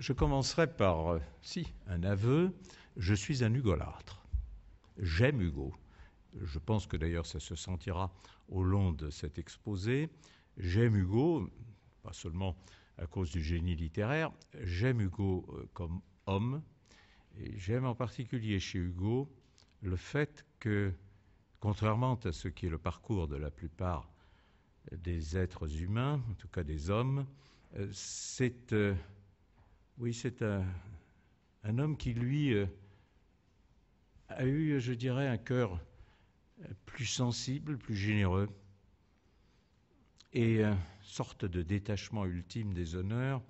je commencerai par, euh, si, un aveu. Je suis un hugolâtre. J'aime Hugo. Je pense que d'ailleurs ça se sentira au long de cet exposé. J'aime Hugo, pas seulement à cause du génie littéraire, j'aime Hugo euh, comme homme. Et j'aime en particulier chez Hugo le fait que, contrairement à ce qui est le parcours de la plupart des êtres humains, en tout cas des hommes, euh, c'est oui, c'est un, homme qui, lui, euh, a eu, je dirais, un cœur plus sensible, plus généreux, et une sorte de détachement ultime des honneurs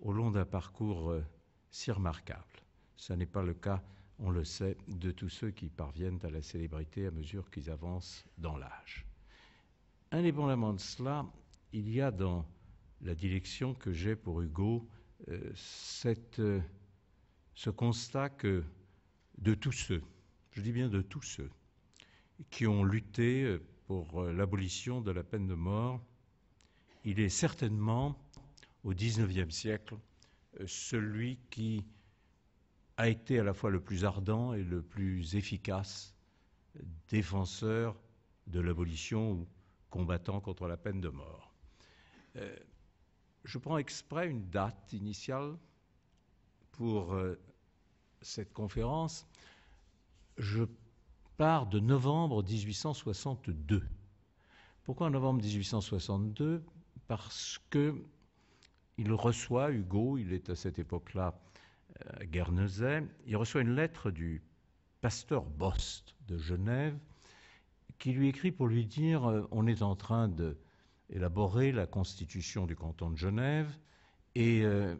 au long d'un parcours euh, si remarquable. Ce n'est pas le cas, on le sait, de tous ceux qui parviennent à la célébrité à mesure qu'ils avancent dans l'âge. Indépendamment de cela, il y a dans la direction que j'ai pour Hugo euh, euh, ce constat que de tous ceux, je dis bien de tous ceux, qui ont lutté euh, pour l'abolition de la peine de mort, il est certainement au XIXe siècle celui qui a été à la fois le plus ardent et le plus efficace défenseur de l'abolition ou combattant contre la peine de mort je prends exprès une date initiale pour euh, cette conférence. Je pars de novembre 1862. Pourquoi novembre 1862 Parce que il reçoit Hugo, il est à cette époque-là euh, à Guernesey, il reçoit une lettre du pasteur Bost de Genève qui lui écrit pour lui dire euh, on est en train de élaborer la constitution du canton de Genève et euh,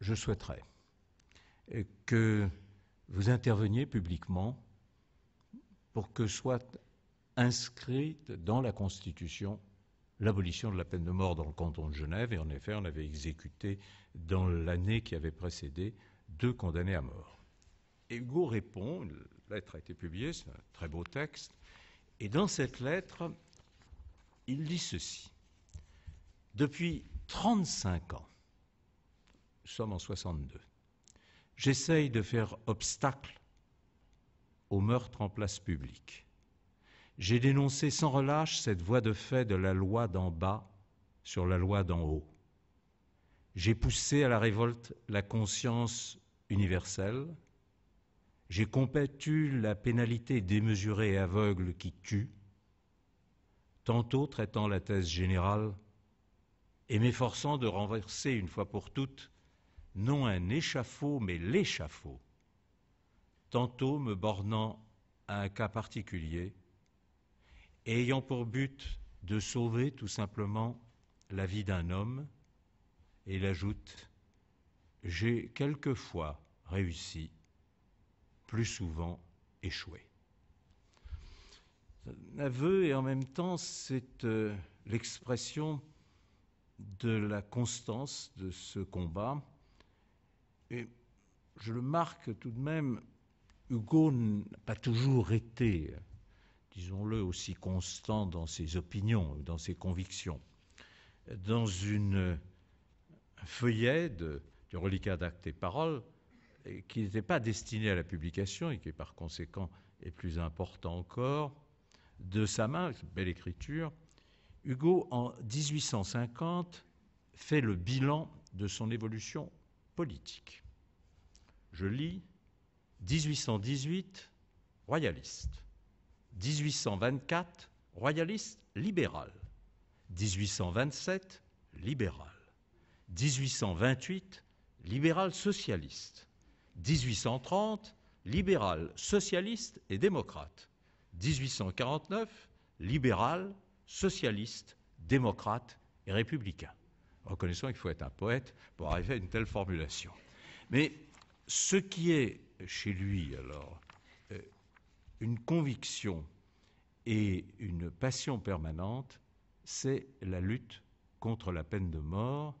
je souhaiterais que vous interveniez publiquement pour que soit inscrite dans la Constitution l'abolition de la peine de mort dans le canton de Genève. Et en effet, on avait exécuté dans l'année qui avait précédé deux condamnés à mort. Hugo répond, une lettre a été publiée, c'est un très beau texte, et dans cette lettre, il dit ceci. Depuis 35 ans, nous sommes en 62, j'essaye de faire obstacle au meurtre en place publique. J'ai dénoncé sans relâche cette voie de fait de la loi d'en bas sur la loi d'en haut. J'ai poussé à la révolte la conscience universelle. J'ai combattu la pénalité démesurée et aveugle qui tue, tantôt traitant la thèse générale et m'efforçant de renverser une fois pour toutes, non un échafaud, mais l'échafaud, tantôt me bornant à un cas particulier, ayant pour but de sauver tout simplement la vie d'un homme, et il ajoute J'ai quelquefois réussi, plus souvent échoué. Un aveu et en même temps c'est euh, l'expression de la constance de ce combat. Et je le marque tout de même, Hugo n'a pas toujours été, disons-le, aussi constant dans ses opinions, ou dans ses convictions. Dans une un feuillet de, du reliquat d'actes et paroles, qui n'était pas destinée à la publication et qui par conséquent est plus important encore, de sa main, belle écriture, Hugo, en 1850, fait le bilan de son évolution politique. Je lis 1818, royaliste. 1824, royaliste libéral. 1827, libéral. 1828, libéral socialiste. 1830, libéral socialiste et démocrate. 1849, libéral socialiste, démocrate et républicain, Reconnaissons qu'il faut être un poète pour arriver à une telle formulation. Mais ce qui est chez lui, alors, euh, une conviction et une passion permanente, c'est la lutte contre la peine de mort.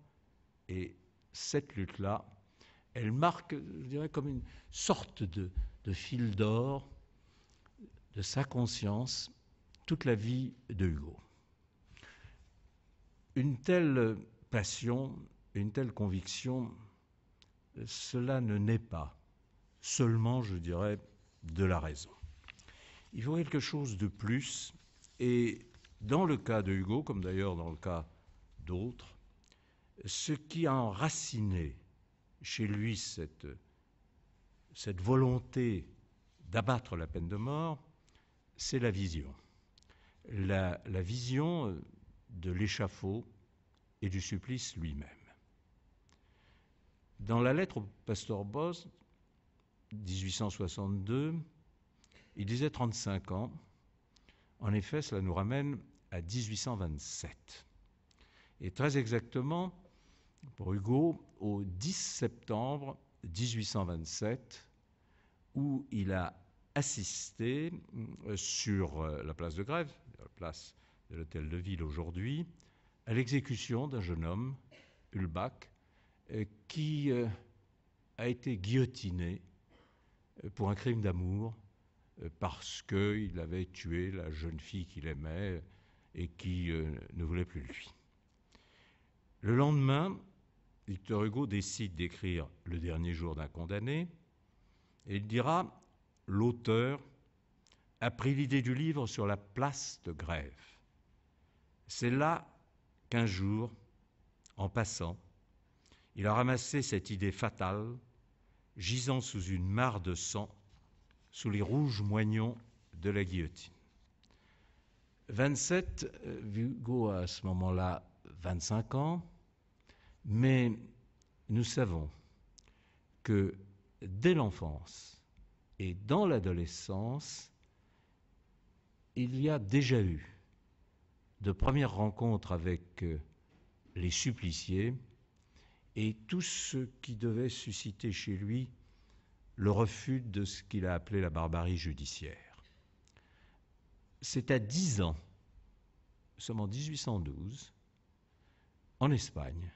Et cette lutte-là, elle marque, je dirais, comme une sorte de, de fil d'or de sa conscience toute la vie de Hugo. Une telle passion, une telle conviction, cela ne naît pas seulement, je dirais, de la raison. Il faut quelque chose de plus, et dans le cas de Hugo, comme d'ailleurs dans le cas d'autres, ce qui a enraciné chez lui cette, cette volonté d'abattre la peine de mort, c'est la vision la, vision de l'échafaud et du supplice lui-même. Dans la lettre au pasteur Boss, 1862, il disait 35 ans. En effet, cela nous ramène à 1827. Et très exactement, pour Hugo, au 10 septembre 1827, où il a assisté sur la place de grève place de l'hôtel de ville aujourd'hui, à l'exécution d'un jeune homme, Ulbach, euh, qui euh, a été guillotiné euh, pour un crime d'amour parce qu'il avait tué la jeune fille qu'il aimait et qui ne voulait plus lui. Le lendemain, Victor Hugo décide d'écrire Le dernier jour d'un condamné et il dira L'auteur a pris l'idée du livre sur la place de grève. C'est là qu'un jour, en passant, il a ramassé cette idée fatale, gisant sous une mare de sang, sous les rouges moignons de la guillotine. 27, Hugo a à ce moment-là 25 ans, mais nous savons que dès l'enfance et dans l'adolescence, il y a déjà eu de premières rencontres avec euh, les suppliciés et tout ce qui devait susciter chez lui le refus de ce qu'il a appelé la barbarie judiciaire. C'est à dix ans, seulement sommes en 1812, en Espagne,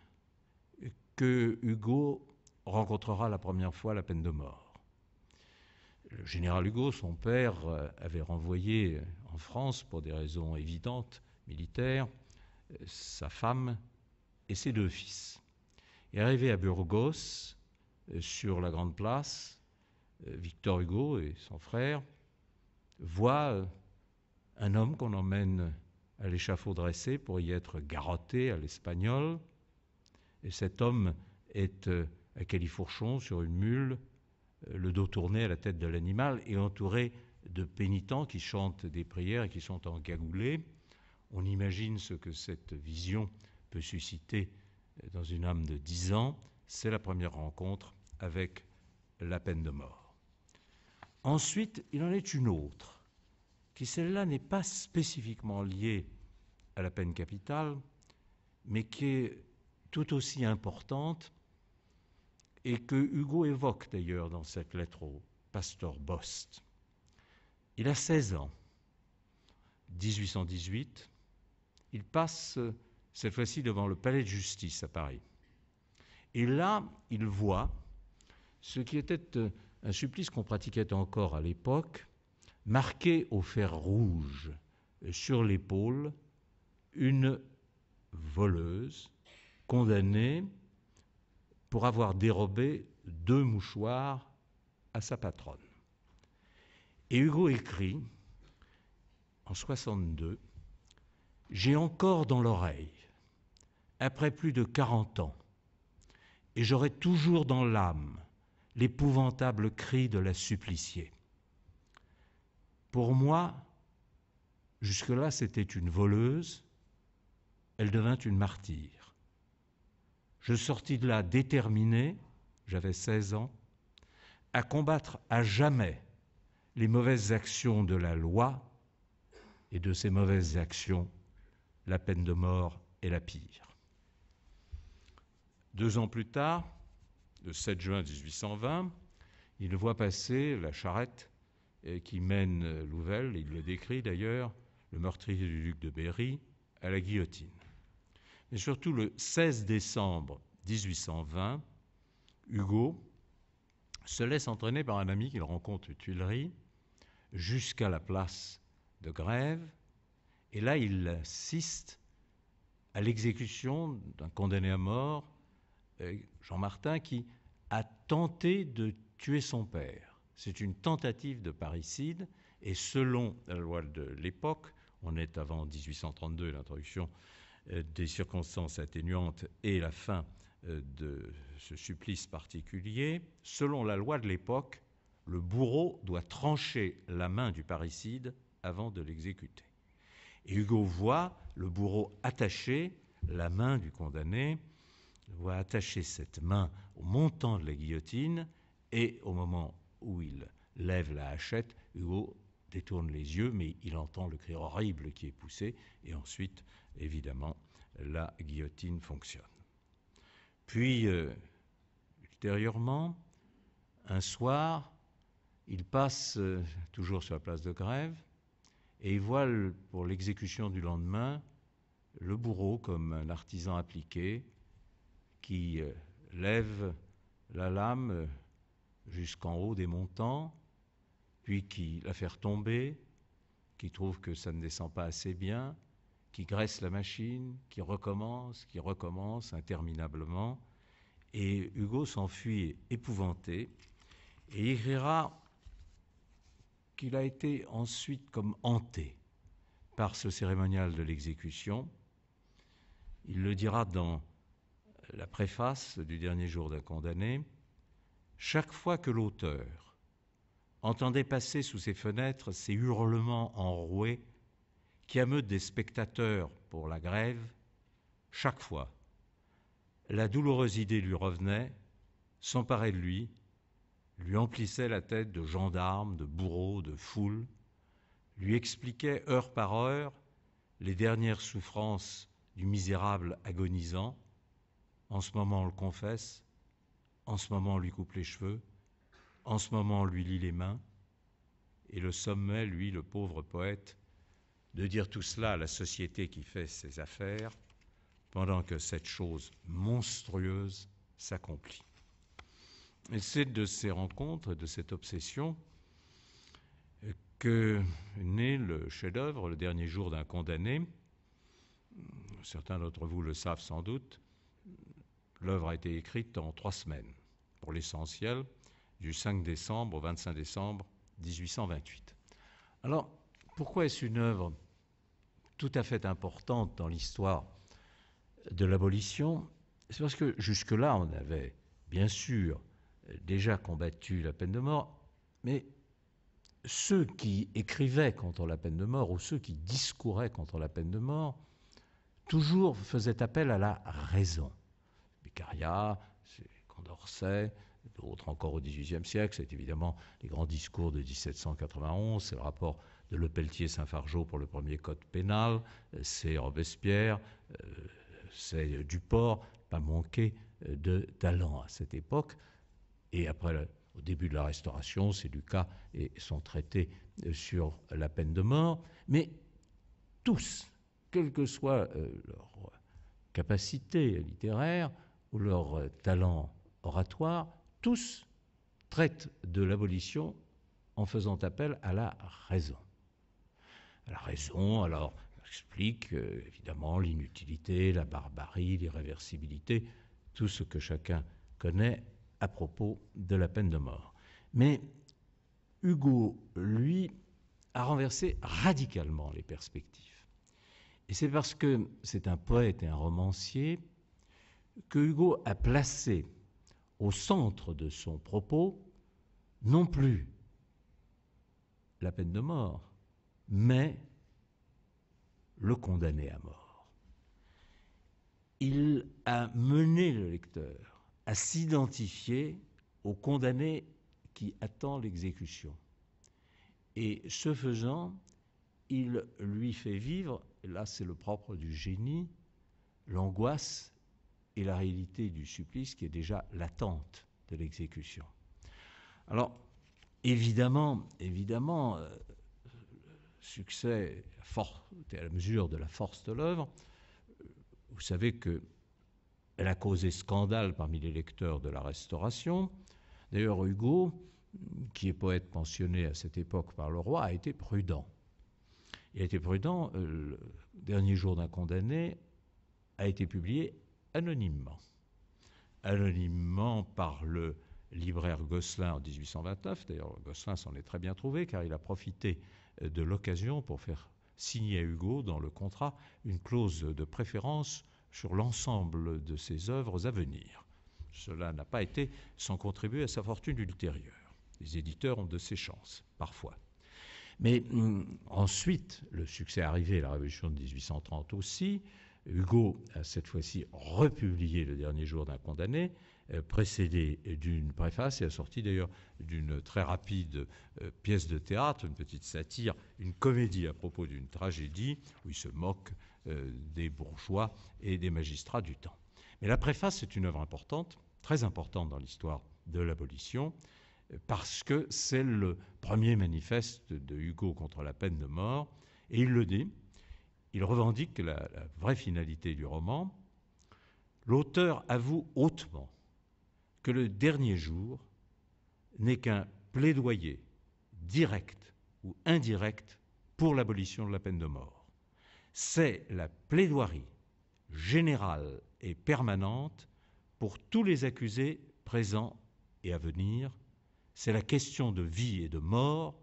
que Hugo rencontrera la première fois la peine de mort. Le général Hugo, son père, euh, avait renvoyé France, pour des raisons évidentes, militaires, euh, sa femme et ses deux fils. Et arrivé à Burgos, euh, sur la Grande Place, euh, Victor Hugo et son frère voient un homme qu'on emmène à l'échafaud dressé pour y être garrotté à l'espagnol. Et cet homme est à califourchon sur une mule, le dos tourné à la tête de l'animal et entouré de pénitents qui chantent des prières et qui sont en engagoulés. On imagine ce que cette vision peut susciter dans une âme de dix ans. C'est la première rencontre avec la peine de mort. Ensuite, il en est une autre, qui celle-là n'est pas spécifiquement liée à la peine capitale, mais qui est tout aussi importante et que Hugo évoque d'ailleurs dans cette lettre au pasteur Bost. Il a 16 ans. 1818, il passe euh, cette fois-ci devant le palais de justice à Paris. Et là, il voit ce qui était euh, un supplice qu'on pratiquait encore à l'époque, marqué au fer rouge euh, sur l'épaule une voleuse condamnée pour avoir dérobé deux mouchoirs à sa patronne. Et Hugo écrit en 62 J'ai encore dans l'oreille, après plus de 40 ans, et j'aurai toujours dans l'âme l'épouvantable cri de la suppliciée. Pour moi, jusque-là c'était une voleuse, elle devint une martyre. Je sortis de là déterminé, j'avais 16 ans, à combattre à jamais les mauvaises actions de la loi, et de ces mauvaises actions, la peine de mort est la pire. Deux ans plus tard, le 7 juin 1820, il voit passer la charrette euh, qui mène euh, Louvel, et il le décrit d'ailleurs, le meurtrier du duc de Berry, à la guillotine. Mais surtout le 16 décembre 1820, Hugo se laisse entraîner par un ami qu'il rencontre aux Tuileries jusqu'à la place de grève. Et là, il assiste à l'exécution d'un condamné à mort, euh, Jean Martin, qui a tenté de tuer son père. C'est une tentative de parricide, et selon la loi de l'époque, on est avant 1832, l'introduction euh, des circonstances atténuantes et la fin euh, de ce supplice particulier, selon la loi de l'époque, le bourreau doit trancher la main du parricide avant de l'exécuter. Et Hugo voit le bourreau attacher la main du condamné, voit attacher cette main au montant de la guillotine, et au moment où il lève la hachette, Hugo détourne les yeux, mais il entend le cri horrible qui est poussé, et ensuite, évidemment, la guillotine fonctionne. Puis, euh, ultérieurement, un soir, il passe euh, toujours sur la place de grève et il voit pour l'exécution du lendemain le bourreau comme un artisan appliqué qui euh, lève la lame euh, jusqu'en haut des montants, puis qui la fait tomber, qui trouve que ça ne descend pas assez bien, qui graisse la machine, qui recommence, qui recommence interminablement. Et Hugo s'enfuit épouvanté et il écrira qu'il a été ensuite comme hanté par ce cérémonial de l'exécution. Il le dira dans la préface du dernier jour d'un condamné. Chaque fois que l'auteur entendait passer sous ses fenêtres ces hurlements enroués qui ameutent des spectateurs pour la grève, chaque fois, la douloureuse idée lui revenait, s'emparait de lui lui emplissait la tête de gendarmes, de bourreaux, de foules, lui expliquait heure par heure les dernières souffrances du misérable agonisant, en ce moment on le confesse, en ce moment on lui coupe les cheveux, en ce moment on lui lit les mains, et le sommet, lui, le pauvre poète, de dire tout cela à la société qui fait ses affaires, pendant que cette chose monstrueuse s'accomplit. Et c'est de ces rencontres, de cette obsession, que naît le chef-d'œuvre, le dernier jour d'un condamné. Certains d'entre vous le savent sans doute, l'œuvre a été écrite en trois semaines, pour l'essentiel, du 5 décembre au 25 décembre 1828. Alors, pourquoi est-ce une œuvre tout à fait importante dans l'histoire de l'abolition C'est parce que jusque-là, on avait, bien sûr, déjà combattu la peine de mort, mais ceux qui écrivaient contre la peine de mort ou ceux qui discouraient contre la peine de mort, toujours faisaient appel à la raison. Beccaria, Condorcet, d'autres encore au XVIIIe siècle, c'est évidemment les grands discours de 1791, c'est le rapport de Le Pelletier-Saint-Fargeau pour le premier code pénal, c'est Robespierre, euh, c'est Duport, pas manqué euh, de talent à cette époque. Et après, au début de la Restauration, c'est Lucas et son traité euh, sur la peine de mort. Mais tous, quelle que soit euh, leur capacité littéraire ou leur euh, talent oratoire, tous traitent de l'abolition en faisant appel à la raison. la raison, alors, explique évidemment l'inutilité, la barbarie, l'irréversibilité, tout ce que chacun connaît à propos de la peine de mort. Mais Hugo, lui, a renversé radicalement les perspectives. Et c'est parce que c'est un poète et un romancier que Hugo a placé au centre de son propos non plus la peine de mort, mais le condamné à mort. Il a mené le lecteur à s'identifier au condamné qui attend l'exécution. Et ce faisant, il lui fait vivre, là c'est le propre du génie, l'angoisse et la réalité du supplice qui est déjà l'attente de l'exécution. Alors, évidemment, évidemment, euh, succès fort à la mesure de la force de l'œuvre. Euh, vous savez que elle a causé scandale parmi les lecteurs de la Restauration. D'ailleurs, Hugo, qui est poète pensionné à cette époque par le roi, a été prudent. Il a été prudent. Euh, le dernier jour d'un condamné a été publié anonymement. Anonymement par le libraire Gosselin en 1829. D'ailleurs, Gosselin s'en est très bien trouvé car il a profité euh, de l'occasion pour faire signer à Hugo dans le contrat une clause de préférence sur l'ensemble de ses œuvres à venir. Cela n'a pas été sans contribuer à sa fortune ultérieure. Les éditeurs ont de ces chances, parfois. Mais mm, ensuite, le succès arrivé, la Révolution de 1830 aussi, Hugo a cette fois-ci republié Le dernier jour d'un condamné, euh, précédé d'une préface et assorti d'ailleurs d'une très rapide euh, pièce de théâtre, une petite satire, une comédie à propos d'une tragédie, où il se moque euh, des bourgeois et des magistrats du temps. Mais la préface est une œuvre importante, très importante dans l'histoire de l'abolition, parce que c'est le premier manifeste de Hugo contre la peine de mort, et il le dit, il revendique la, la vraie finalité du roman. L'auteur avoue hautement que le dernier jour n'est qu'un plaidoyer direct ou indirect pour l'abolition de la peine de mort c'est la plaidoirie générale et permanente pour tous les accusés présents et à venir, c'est la question de vie et de mort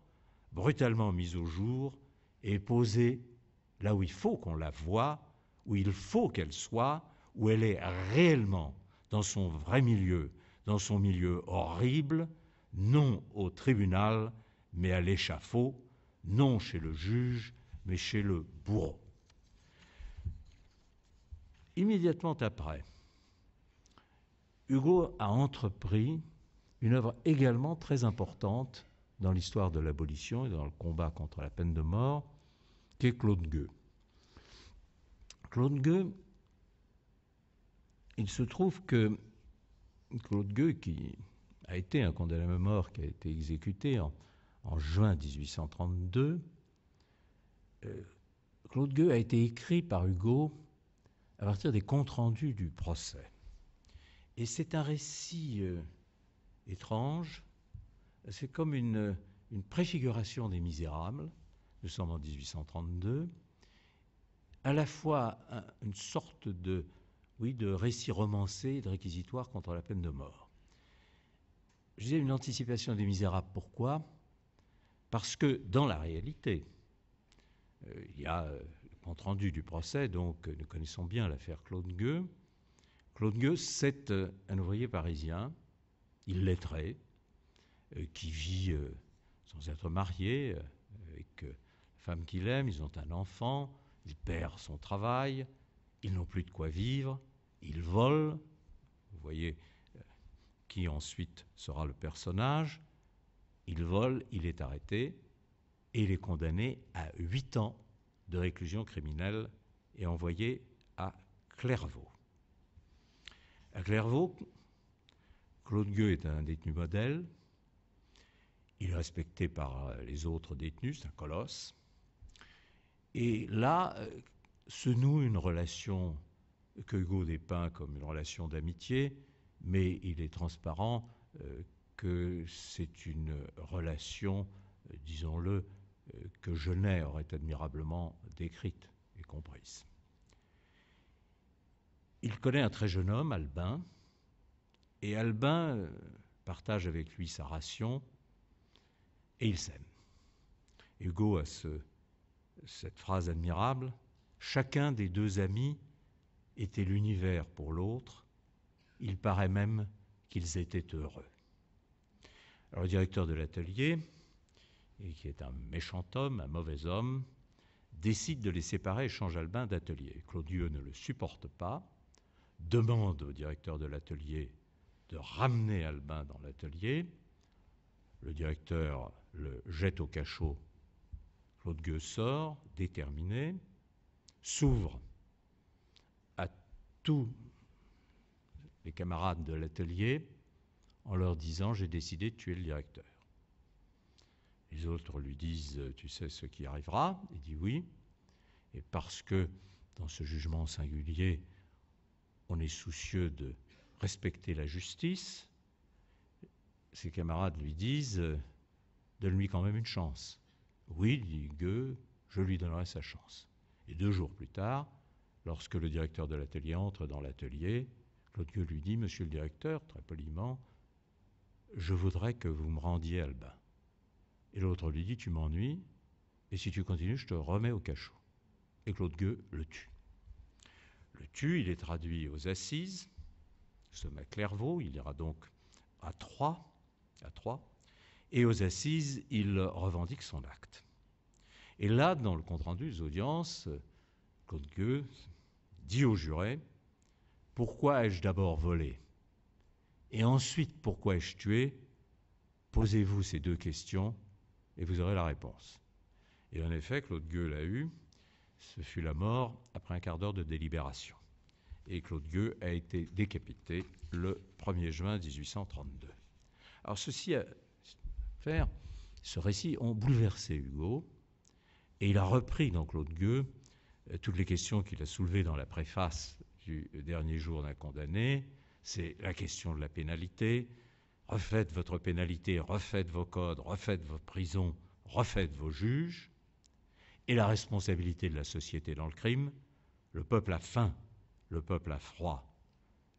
brutalement mise au jour et posée là où il faut qu'on la voie, où il faut qu'elle soit, où elle est réellement dans son vrai milieu, dans son milieu horrible, non au tribunal, mais à l'échafaud, non chez le juge, mais chez le bourreau. Immédiatement après, Hugo a entrepris une œuvre également très importante dans l'histoire de l'abolition et dans le combat contre la peine de mort, qui est Claude Gueux. Claude Gueux, il se trouve que Claude Gueux, qui a été un condamné à mort, qui a été exécuté en, juin 1832, euh, Claude Gueux a été écrit par Hugo à partir des comptes rendus du procès. Et c'est un récit euh, étrange, c'est comme une, euh, préfiguration des misérables, nous sommes en 1832, à la fois une sorte de, oui, de récit romancé, de réquisitoire contre la peine de mort. Je une anticipation des misérables, pourquoi Parce que dans la réalité, euh, il y a compte rendu du procès, donc nous connaissons bien l'affaire Claude Gueux. Claude Gueux, c'est euh, un ouvrier parisien, Il illettré, euh, qui vit euh, sans être marié, avec la femme qu'il aime, ils ont un enfant, il perd son travail, ils n'ont plus de quoi vivre, ils vole. vous voyez qui ensuite sera le personnage, il vole, il est arrêté, et il est condamné à 8 ans de réclusion criminelle et envoyé à Clairvaux. À Clairvaux, Claude Gueux est un détenu modèle. Il est respecté par les autres détenus, c'est un colosse. Et là euh, se noue une relation que Hugo dépeint comme une relation d'amitié, mais il est transparent euh, que c'est une relation, euh, disons-le, que Genet aurait admirablement décrite et comprise. Il connaît un très jeune homme, Albin, et Albin euh, partage avec lui sa ration, et il s'aime. Hugo a ce, cette phrase admirable, Chacun des deux amis était l'univers pour l'autre, il paraît même qu'ils étaient heureux. Alors le directeur de l'atelier, et qui est un méchant homme, un mauvais homme, décide de les séparer et change Albin d'atelier. Dieu ne le supporte pas, demande au directeur de l'atelier de ramener Albin dans l'atelier. Le directeur le jette au cachot. Claude Gueux sort, déterminé, s'ouvre à tous les camarades de l'atelier en leur disant J'ai décidé de tuer le directeur. Les autres lui disent euh, Tu sais ce qui arrivera Il dit Oui. Et parce que dans ce jugement singulier, on est soucieux de respecter la justice, ses camarades lui disent euh, Donne-lui quand même une chance. Oui, dit Gueux, je lui donnerai sa chance. Et deux jours plus tard, lorsque le directeur de l'atelier entre dans l'atelier, Claude Gueux lui dit Monsieur le directeur, très poliment, je voudrais que vous me rendiez Albin. Et l'autre lui dit, tu m'ennuies, et si tu continues, je te remets au cachot. Et Claude Gueux le tue. Le tue, il est traduit aux assises, Ce Clairvaux, il ira donc à trois, à Troyes, et aux assises, il revendique son acte. Et là, dans le compte-rendu des audiences, Claude Gueux dit au juré Pourquoi ai-je d'abord volé Et ensuite, pourquoi ai-je tué Posez-vous ces deux questions et vous aurez la réponse. Et en effet, Claude Gueux l'a eu. Ce fut la mort après un quart d'heure de délibération. Et Claude Gueux a été décapité le 1er juin 1832. Alors ceci à faire, ce récit ont bouleversé Hugo, et il a repris dans Claude Gueux euh, toutes les questions qu'il a soulevées dans la préface du dernier jour d'un condamné. C'est la question de la pénalité, refaites votre pénalité, refaites vos codes, refaites vos prisons, refaites vos juges, et la responsabilité de la société dans le crime, le peuple a faim, le peuple a froid.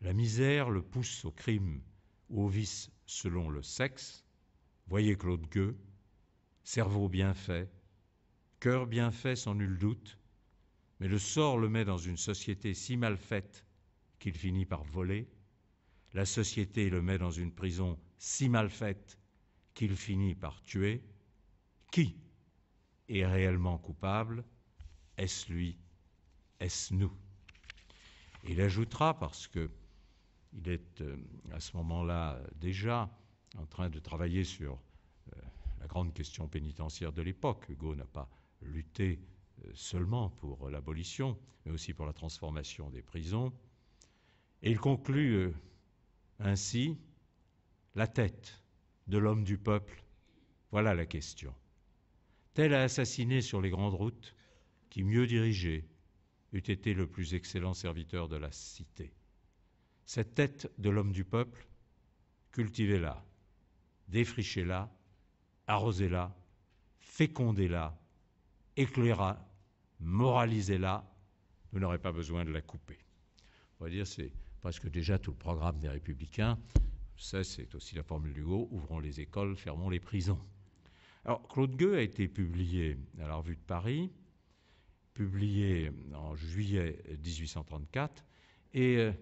La misère le pousse au crime ou au vice selon le sexe. Voyez Claude Gueux, cerveau bien fait, cœur bien fait sans nul doute, mais le sort le met dans une société si mal faite qu'il finit par voler, la société le met dans une prison si mal faite qu'il finit par tuer. Qui est réellement coupable Est-ce lui Est-ce nous Il ajoutera, parce qu'il est euh, à ce moment-là déjà en train de travailler sur euh, la grande question pénitentiaire de l'époque. Hugo n'a pas lutté euh, seulement pour l'abolition, mais aussi pour la transformation des prisons. Et il conclut ainsi, la tête de l'homme du peuple, voilà la question. Telle à assassiner sur les grandes routes, qui mieux dirigé eût été le plus excellent serviteur de la cité. Cette tête de l'homme du peuple, cultivez-la, défrichez-la, arrosez-la, fécondez-la, éclairez-la, moralisez-la, vous n'aurez pas besoin de la couper. On va dire c'est parce que déjà tout le programme des républicains, ça c'est aussi la formule du haut, ouvrons les écoles, fermons les prisons. Alors Claude Gueux a été publié à la Revue de Paris, publié en juillet 1834, et euh,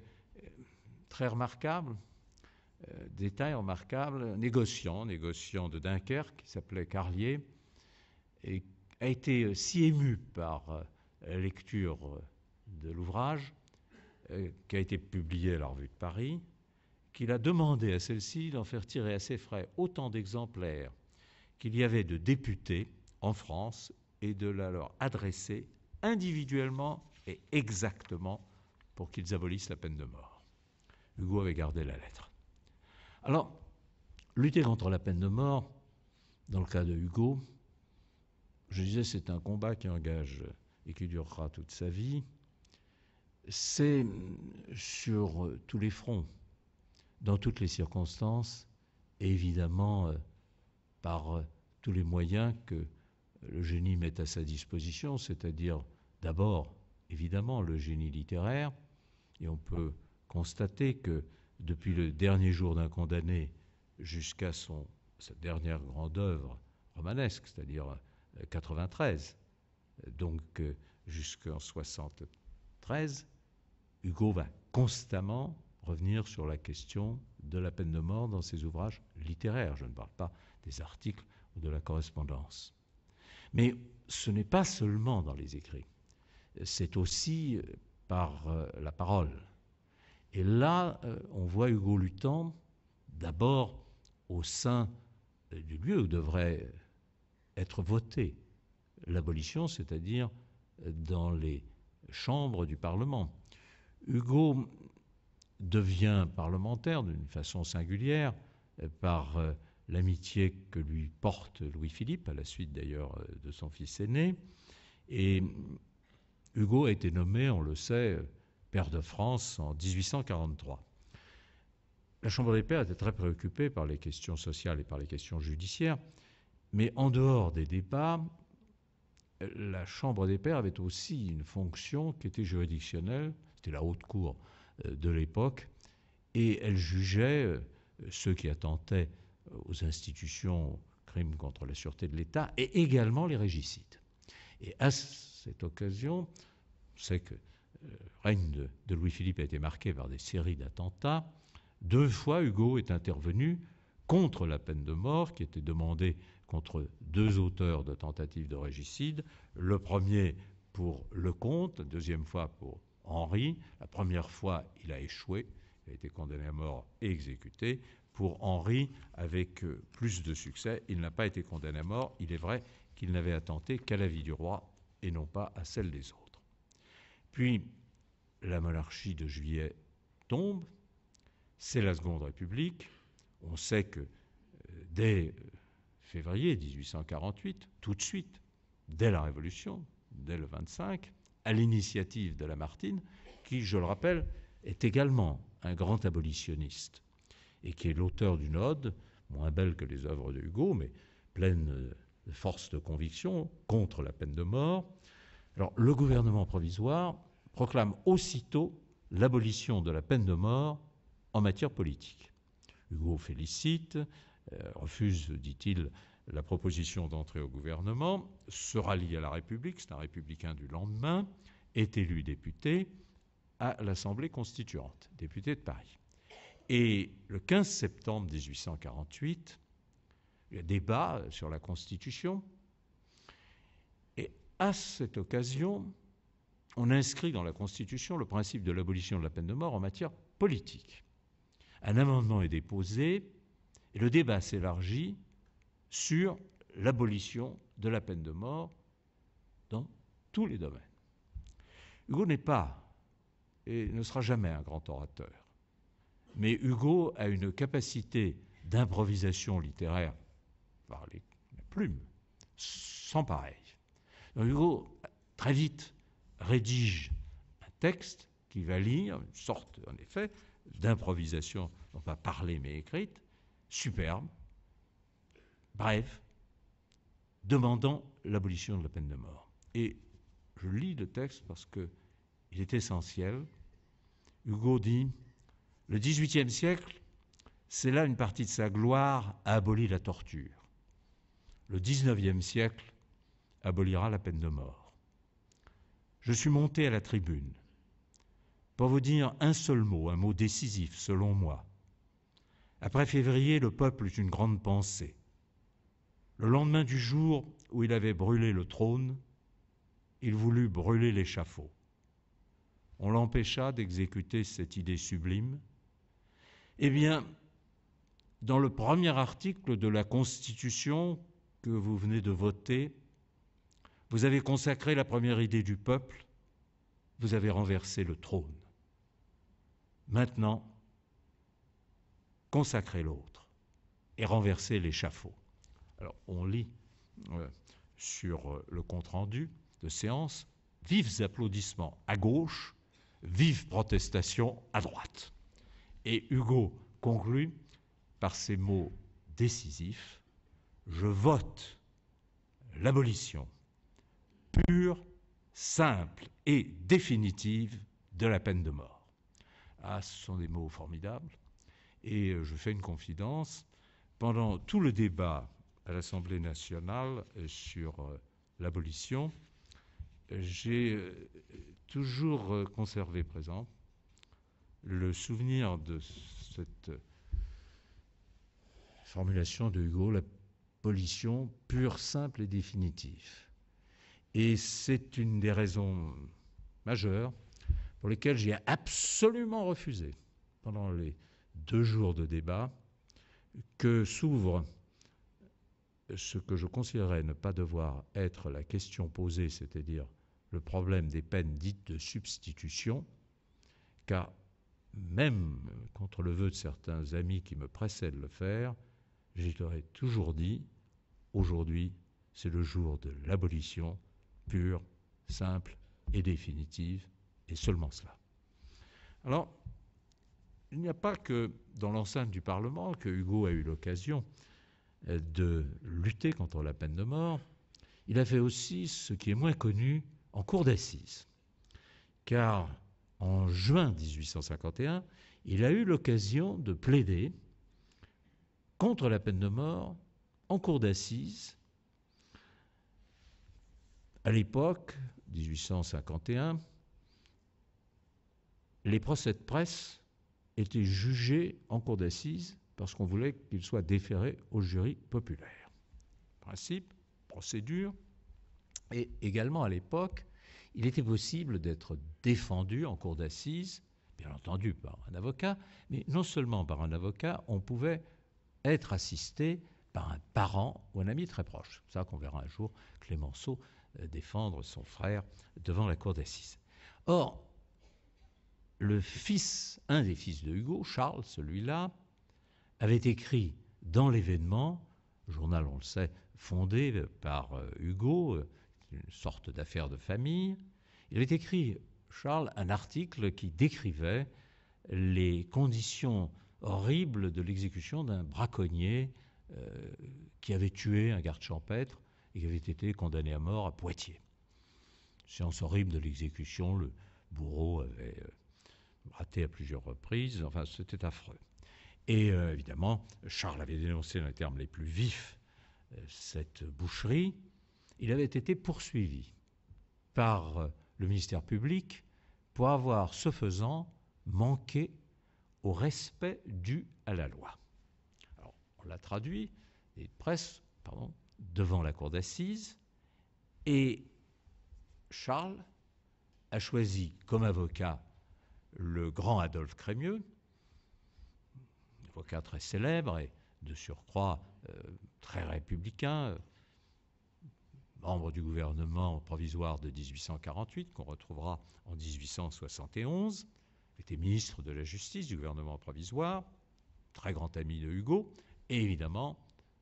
très remarquable, euh, détail remarquable, négociant, négociant de Dunkerque, qui s'appelait Carlier, et a été si ému par euh, la lecture de l'ouvrage euh, qui a été publié à la Revue de Paris, qu'il a demandé à celle-ci d'en faire tirer à ses frais autant d'exemplaires qu'il y avait de députés en France et de la leur adresser individuellement et exactement pour qu'ils abolissent la peine de mort. Hugo avait gardé la lettre. Alors, lutter contre la peine de mort, dans le cas de Hugo, je disais c'est un combat qui engage et qui durera toute sa vie c'est sur euh, tous les fronts, dans toutes les circonstances, et évidemment euh, par euh, tous les moyens que le génie met à sa disposition, c'est-à-dire d'abord, évidemment, le génie littéraire, et on peut constater que depuis le dernier jour d'un condamné jusqu'à sa dernière grande œuvre romanesque, c'est-à-dire 93, donc jusqu'en 60 Hugo va constamment revenir sur la question de la peine de mort dans ses ouvrages littéraires. Je ne parle pas des articles ou de la correspondance. Mais ce n'est pas seulement dans les écrits, c'est aussi euh, par euh, la parole. Et là, euh, on voit Hugo luttant d'abord au sein du lieu où devrait être votée l'abolition, c'est-à-dire dans les chambre du Parlement. Hugo devient parlementaire d'une façon singulière par euh, l'amitié que lui porte Louis-Philippe, à la suite d'ailleurs euh, de son fils aîné. Et Hugo a été nommé, on le sait, euh, pair de France en 1843. La Chambre des pairs était très préoccupée par les questions sociales et par les questions judiciaires, mais en dehors des débats, la Chambre des pairs avait aussi une fonction qui était juridictionnelle, c'était la haute cour euh, de l'époque, et elle jugeait euh, ceux qui attentaient euh, aux institutions crimes contre la sûreté de l'État et également les régicides. Et à cette occasion, on sait que le règne de, de Louis-Philippe a été marqué par des séries d'attentats. Deux fois, Hugo est intervenu contre la peine de mort qui était demandée contre deux auteurs de tentatives de régicide. Le premier pour le comte, deuxième fois pour Henri. La première fois, il a échoué, il a été condamné à mort et exécuté. Pour Henri, avec euh, plus de succès, il n'a pas été condamné à mort. Il est vrai qu'il n'avait attenté qu'à la vie du roi et non pas à celle des autres. Puis, la monarchie de juillet tombe, c'est la Seconde République. On sait que euh, dès euh, février 1848, tout de suite, dès la Révolution, dès le 25, à l'initiative de Lamartine, qui, je le rappelle, est également un grand abolitionniste et qui est l'auteur d'une ode, moins belle que les œuvres de Hugo, mais pleine de force de conviction contre la peine de mort. Alors, le gouvernement provisoire proclame aussitôt l'abolition de la peine de mort en matière politique. Hugo félicite, euh, refuse, dit-il, la proposition d'entrer au gouvernement, se rallie à la République, c'est un républicain du lendemain, est élu député à l'Assemblée constituante, député de Paris. Et le 15 septembre 1848, il y a débat sur la Constitution. Et à cette occasion, on inscrit dans la Constitution le principe de l'abolition de la peine de mort en matière politique. Un amendement est déposé le débat s'élargit sur l'abolition de la peine de mort dans tous les domaines. Hugo n'est pas et ne sera jamais un grand orateur. Mais Hugo a une capacité d'improvisation littéraire par les, plumes, sans pareil. Hugo, très vite, rédige un texte qui va lire, une sorte, en effet, d'improvisation, non pas parlée mais écrite, superbe, bref, demandant l'abolition de la peine de mort. Et je lis le texte parce qu'il est essentiel. Hugo dit, le XVIIIe siècle, c'est là une partie de sa gloire, a aboli la torture. Le XIXe siècle abolira la peine de mort. Je suis monté à la tribune pour vous dire un seul mot, un mot décisif selon moi, après février, le peuple eut une grande pensée. Le lendemain du jour où il avait brûlé le trône, il voulut brûler l'échafaud. On l'empêcha d'exécuter cette idée sublime. Eh bien, dans le premier article de la Constitution que vous venez de voter, vous avez consacré la première idée du peuple, vous avez renversé le trône. Maintenant, consacrer l'autre et renverser l'échafaud. Alors on lit euh, sur euh, le compte-rendu de séance, vives applaudissements à gauche, vives protestations à droite. Et Hugo conclut par ces mots décisifs, je vote l'abolition pure, simple et définitive de la peine de mort. Ah, ce sont des mots formidables et euh, je fais une confidence, pendant tout le débat à l'Assemblée nationale euh, sur euh, l'abolition, j'ai toujours conservé présent le souvenir de cette formulation de Hugo, l'abolition pure, simple et définitive. Et c'est une des raisons majeures pour lesquelles j'ai absolument refusé, pendant les deux jours de débat, que s'ouvre ce que je considérais ne pas devoir être la question posée, c'est-à-dire le problème des peines dites de substitution, car même contre le vœu de certains amis qui me pressaient de le faire, aurais toujours dit, aujourd'hui c'est le jour de l'abolition pure, simple et définitive, et seulement cela. Alors, il n'y a pas que dans l'enceinte du Parlement que Hugo a eu l'occasion euh, de lutter contre la peine de mort. Il a fait aussi ce qui est moins connu en cour d'assises. Car en juin 1851, il a eu l'occasion de plaider contre la peine de mort en cour d'assises. À l'époque, 1851, les procès de presse était jugé en cour d'assises parce qu'on voulait qu'il soit déféré au jury populaire. Principe, procédure, et également à l'époque, il était possible d'être défendu en cour d'assises, bien entendu par un avocat, mais non seulement par un avocat, on pouvait être assisté par un parent ou un ami très proche. C'est ça qu'on verra un jour Clémenceau euh, défendre son frère devant la cour d'assises. Or, le fils, un des fils de Hugo, Charles, celui-là, avait écrit dans l'événement, journal, on le sait, fondé par euh, Hugo, euh, une sorte d'affaire de famille, il avait écrit, Charles, un article qui décrivait les conditions horribles de l'exécution d'un braconnier euh, qui avait tué un garde champêtre et qui avait été condamné à mort à Poitiers. Séance horrible de l'exécution, le bourreau avait raté à plusieurs reprises. Enfin, c'était affreux. Et euh, évidemment, Charles avait dénoncé dans les termes les plus vifs euh, cette boucherie. Il avait été poursuivi par euh, le ministère public pour avoir, ce faisant, manqué au respect dû à la loi. Alors, on l'a traduit, et presse, pardon, devant la cour d'assises, et Charles a choisi comme avocat le grand Adolphe Crémieux, avocat très célèbre et de surcroît euh, très républicain, euh, membre du gouvernement provisoire de 1848, qu'on retrouvera en 1871, était ministre de la Justice du gouvernement provisoire, très grand ami de Hugo, et évidemment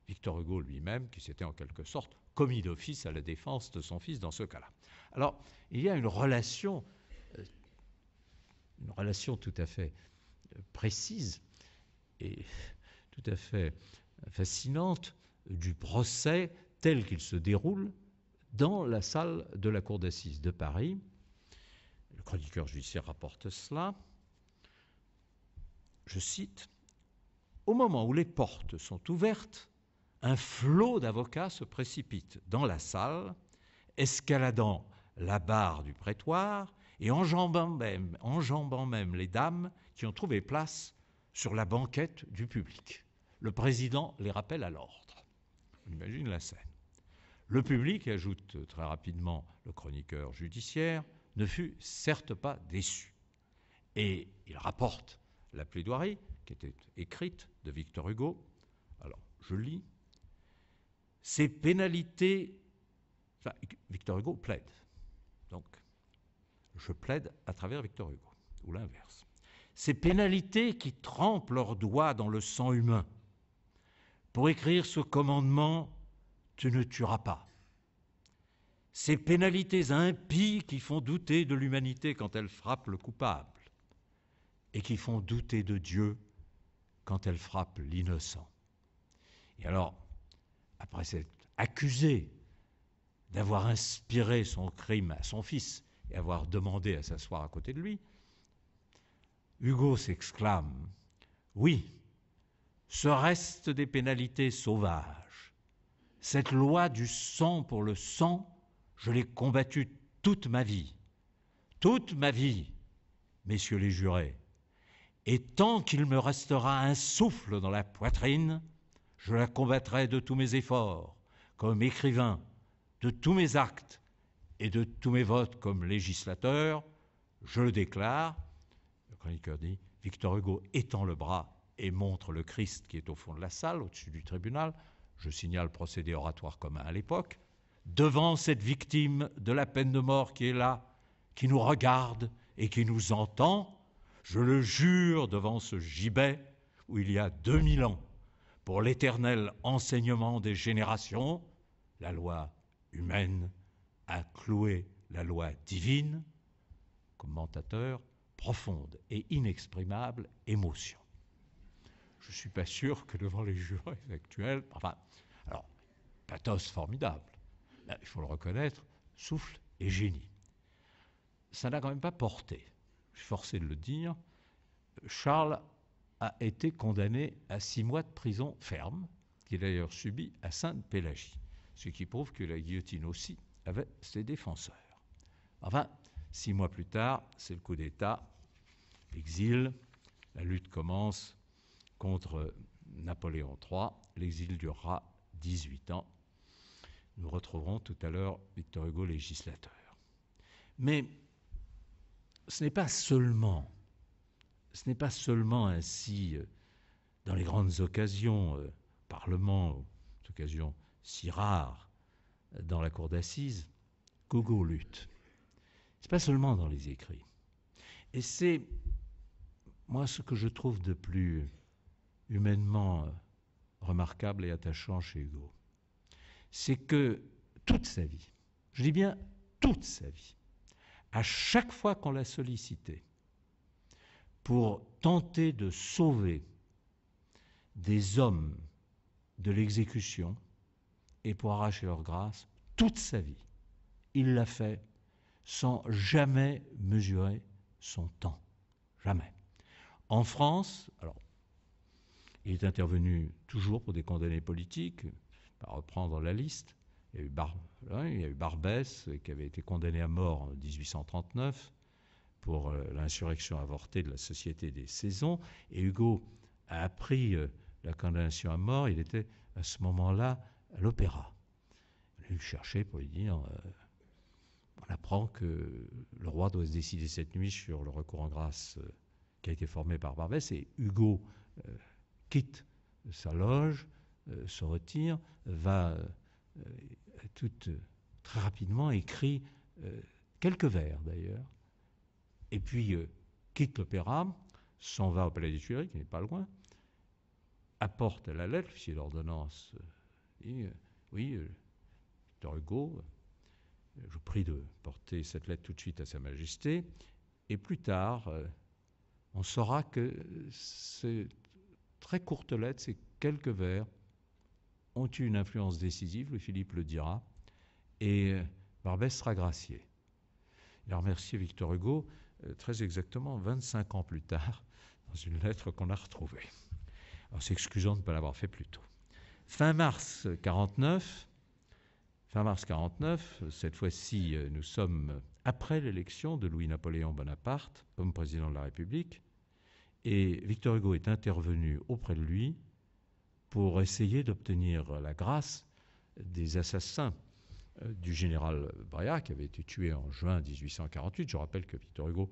Victor Hugo lui-même, qui s'était en quelque sorte commis d'office à la défense de son fils dans ce cas-là. Alors, il y a une relation euh, une relation tout à fait euh, précise et tout à fait fascinante du procès tel qu'il se déroule dans la salle de la cour d'assises de Paris. Le chroniqueur judiciaire rapporte cela. Je cite, Au moment où les portes sont ouvertes, un flot d'avocats se précipite dans la salle, escaladant la barre du prétoire et enjambant même, même les dames qui ont trouvé place sur la banquette du public. Le président les rappelle à l'ordre. On imagine la scène. Le public, ajoute très rapidement le chroniqueur judiciaire, ne fut certes pas déçu. Et il rapporte la plaidoirie qui était écrite de Victor Hugo. Alors, je lis. Ces pénalités. Victor Hugo plaide. Donc, je plaide à travers Victor Hugo, ou l'inverse. Ces pénalités qui trempent leurs doigts dans le sang humain pour écrire ce commandement Tu ne tueras pas. Ces pénalités impies qui font douter de l'humanité quand elles frappent le coupable et qui font douter de Dieu quand elle frappe l'innocent. Et alors, après s'être accusé d'avoir inspiré son crime à son fils, et avoir demandé à s'asseoir à côté de lui, Hugo s'exclame Oui, ce reste des pénalités sauvages, cette loi du sang pour le sang, je l'ai combattue toute ma vie, toute ma vie, messieurs les jurés, et tant qu'il me restera un souffle dans la poitrine, je la combattrai de tous mes efforts, comme écrivain, de tous mes actes, et de tous mes votes comme législateur, je le déclare, le chroniqueur dit, Victor Hugo étend le bras et montre le Christ qui est au fond de la salle, au-dessus du tribunal, je signale procédé oratoire commun à l'époque, devant cette victime de la peine de mort qui est là, qui nous regarde et qui nous entend, je le jure devant ce gibet où il y a 2000 ans, pour l'éternel enseignement des générations, la loi humaine a cloué la loi divine, commentateur, profonde et inexprimable émotion. Je ne suis pas sûr que devant les jurés actuels, enfin, alors, pathos formidable, il faut le reconnaître, souffle et génie. Ça n'a quand même pas porté, je suis forcé de le dire, Charles a été condamné à six mois de prison ferme, qu'il a d'ailleurs subi à Sainte-Pélagie, ce qui prouve que la guillotine aussi ses défenseurs. Enfin, six mois plus tard, c'est le coup d'État, l'exil, la lutte commence contre Napoléon III, l'exil durera 18 ans. Nous retrouverons tout à l'heure Victor Hugo législateur. Mais ce n'est pas seulement, ce n'est pas seulement ainsi euh, dans les grandes occasions, euh, Parlement, occasions si rares, dans la cour d'assises, Hugo lutte. C'est pas seulement dans les écrits. Et c'est, moi, ce que je trouve de plus humainement euh, remarquable et attachant chez Hugo. C'est que toute sa vie, je dis bien toute sa vie, à chaque fois qu'on l'a sollicité pour tenter de sauver des hommes de l'exécution, et pour arracher leur grâce toute sa vie. Il l'a fait sans jamais mesurer son temps. Jamais. En France, alors, il est intervenu toujours pour des condamnés politiques, va reprendre la liste. il y a eu hein, Barbès euh, qui avait été condamné à mort en 1839 pour euh, l'insurrection avortée de la Société des Saisons. Et Hugo a appris euh, la condamnation à mort. Il était à ce moment-là à l'opéra. Il le chercher pour lui dire euh, on apprend que le roi doit se décider cette nuit sur le recours en grâce euh, qui a été formé par Barbès, et Hugo euh, quitte sa loge, se retire, va tout, très rapidement, écrit quelques vers d'ailleurs, et puis quitte l'opéra, s'en va au palais des Tuileries, qui n'est pas loin, apporte la lettre, l'ordonnance euh, oui, Victor euh, Hugo, euh, je vous prie de porter cette lettre tout de suite à Sa Majesté, et plus tard, on saura que ces très courtes lettres, ces quelques vers, ont eu une influence décisive, le Philippe le dira, et Barbès sera gracié. Il a remercié Victor Hugo très exactement 25 ans plus tard, dans une lettre qu'on a retrouvée, en s'excusant de ne pas l'avoir fait plus tôt. Fin mars 49, fin mars 49, cette fois-ci euh, nous sommes après l'élection de Louis-Napoléon Bonaparte comme président de la République, et Victor Hugo est intervenu auprès de lui pour essayer d'obtenir la grâce des assassins euh, du général Bréat, qui avait été tué en juin 1848. Je rappelle que Victor Hugo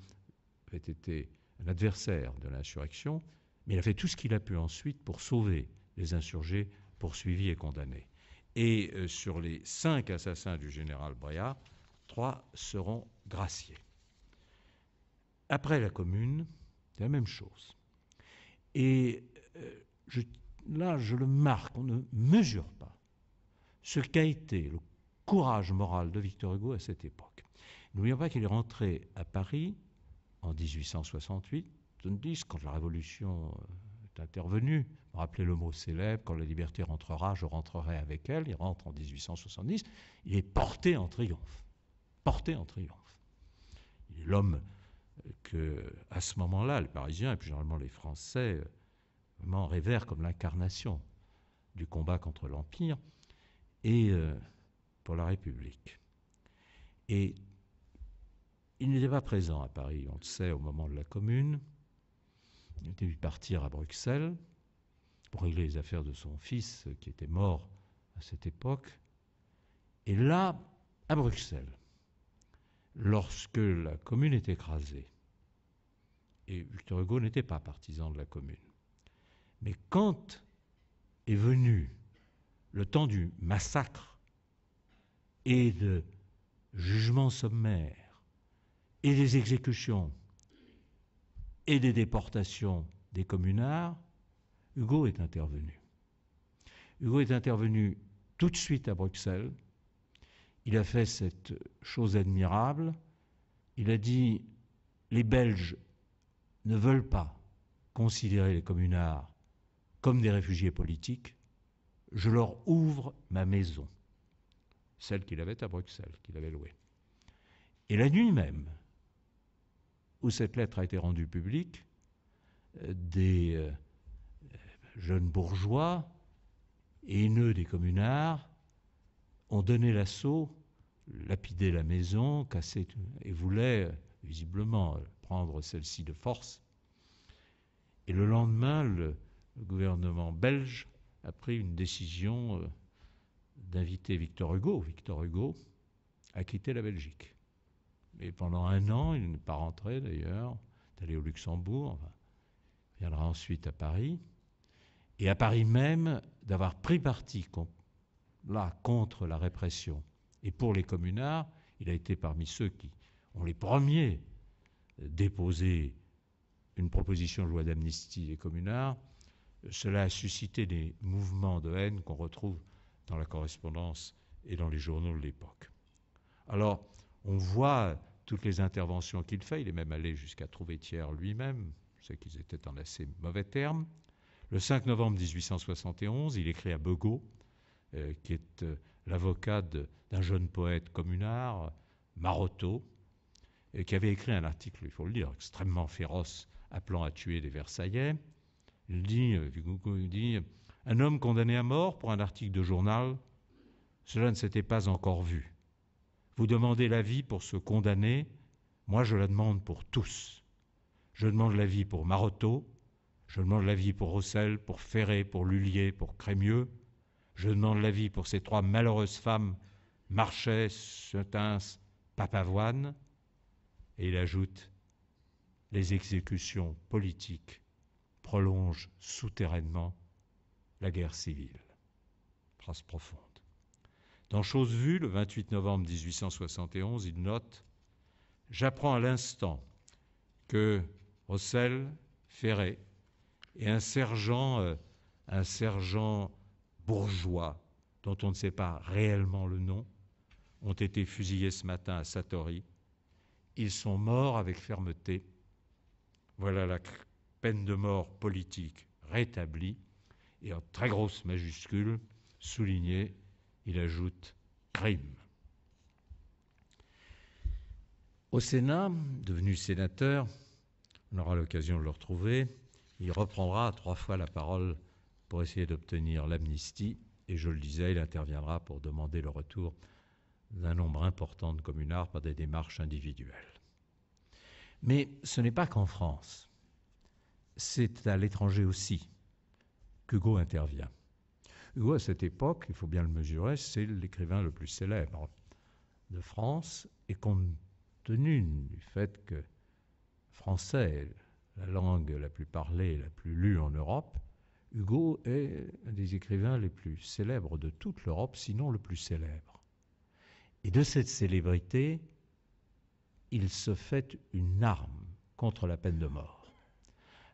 avait été un adversaire de l'insurrection, mais il a fait tout ce qu'il a pu ensuite pour sauver les insurgés poursuivi et condamné. Et euh, sur les cinq assassins du général Breillat, trois seront graciés. Après la Commune, c'est la même chose. Et euh, là, je le marque, on ne mesure pas ce qu'a été le courage moral de Victor Hugo à cette époque. N'oublions pas qu'il est rentré à Paris en 1868, quand la révolution euh, intervenu. rappeler le mot célèbre, quand la liberté rentrera, je rentrerai avec elle. Il rentre en 1870. Il est porté en triomphe. Porté en triomphe. Il est l'homme euh, que, à ce moment-là, les Parisiens et plus généralement les Français euh, m'en révèrent comme l'incarnation du combat contre l'Empire et euh, pour la République. Et il n'était pas présent à Paris, on le sait, au moment de la Commune. Il était partir à Bruxelles pour régler les affaires de son fils euh, qui était mort à cette époque. Et là, à Bruxelles, lorsque la commune est écrasée, et Victor Hugo n'était pas partisan de la commune, mais quand est venu le temps du massacre et de jugements sommaire et des exécutions, et des déportations des communards, Hugo est intervenu. Hugo est intervenu tout de suite à Bruxelles. Il a fait cette chose admirable. Il a dit les Belges ne veulent pas considérer les communards comme des réfugiés politiques. Je leur ouvre ma maison, celle qu'il avait à Bruxelles, qu'il avait louée. Et la nuit même, où cette lettre a été rendue publique, euh, des euh, jeunes bourgeois, haineux des communards, ont donné l'assaut, lapidé la maison, cassé et voulaient euh, visiblement prendre celle-ci de force. Et le lendemain, le, le gouvernement belge a pris une décision d'inviter Victor Hugo, Victor Hugo, à quitter la Belgique. Et pendant un an, il n'est pas rentré d'ailleurs, d'aller au Luxembourg, il viendra ensuite à Paris. Et à Paris même, d'avoir pris parti là contre la répression. Et pour les communards, il a été parmi ceux qui ont les premiers déposé une proposition de loi d'amnistie des communards. Cela a suscité des mouvements de haine qu'on retrouve dans la correspondance et dans les journaux de l'époque. Alors, on voit toutes les interventions qu'il fait. Il est même allé jusqu'à trouver Thiers lui-même. C'est qu'ils étaient en assez mauvais termes. Le 5 novembre 1871, il écrit à Beugot, qui est euh, l'avocat d'un jeune poète communard, Marotto, et qui avait écrit un article, il faut le dire, extrêmement féroce, appelant à tuer des Versaillais. Il dit, euh, il dit Un homme condamné à mort pour un article de journal, cela ne s'était pas encore vu. Vous demandez la vie pour ce condamné, moi je la demande pour tous. Je demande la vie pour Marotto, je demande la vie pour Rossel, pour Ferré, pour Lullier, pour Crémieux. Je demande la vie pour ces trois malheureuses femmes, Marchais, Sotins, Papavoine. Et il ajoute Les exécutions politiques prolongent souterrainement la guerre civile. Trace profonde. Dans Chose vue, le 28 novembre 1871, il note J'apprends à l'instant que Rossel, Ferré et euh, un sergent, bourgeois, dont on ne sait pas réellement le nom, ont été fusillés ce matin à Satori. Ils sont morts avec fermeté. Voilà la peine de mort politique rétablie et en très grosse majuscule soulignée il ajoute crime. Au Sénat, devenu sénateur, on aura l'occasion de le retrouver, il reprendra trois fois la parole pour essayer d'obtenir l'amnistie, et je le disais, il interviendra pour demander le retour d'un nombre important de communards par des démarches individuelles. Mais ce n'est pas qu'en France, c'est à l'étranger aussi qu'Hugo intervient. Hugo, à cette époque, il faut bien le mesurer, c'est l'écrivain le plus célèbre de France, et compte tenu du fait que français, la langue la plus parlée, et la plus lue en Europe, Hugo est un des écrivains les plus célèbres de toute l'Europe, sinon le plus célèbre. Et de cette célébrité, il se fait une arme contre la peine de mort.